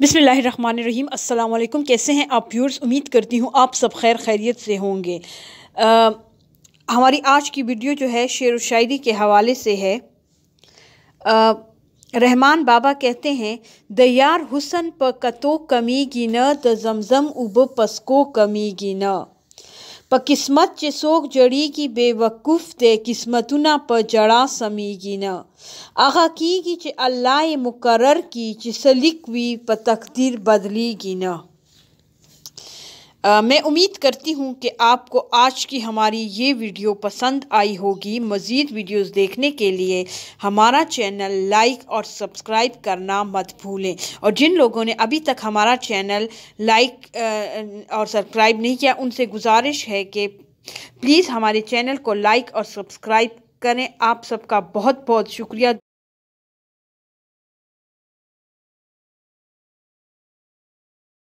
बिसमीम अल्लाम कैसे हैं आप व्यूर्स उम्मीद करती हूँ आप सब खैर खैरियत से होंगे आ, हमारी आज की वीडियो जो है शेर व शायरी के हवाले से है आ, रहमान बाबा कहते हैं दयार हुसन प कतो कमी गिन द जमजम उब पसको कमी गिना په قسمت چې څوک جړېږي بې وقوف دی قسمتونه په جړا سمیږي نه هغه کیږي چې الله یې مقرر کړي چې څه لیک وي په تقدیر بدلیږي نه आ, मैं उम्मीद करती हूँ कि आपको आज की हमारी ये वीडियो पसंद आई होगी मज़ीद वीडियोस देखने के लिए हमारा चैनल लाइक और सब्सक्राइब करना मत भूलें और जिन लोगों ने अभी तक हमारा चैनल लाइक और सब्सक्राइब नहीं किया उनसे गुजारिश है कि प्लीज़ हमारे चैनल को लाइक और सब्सक्राइब करें आप सबका बहुत बहुत शुक्रिया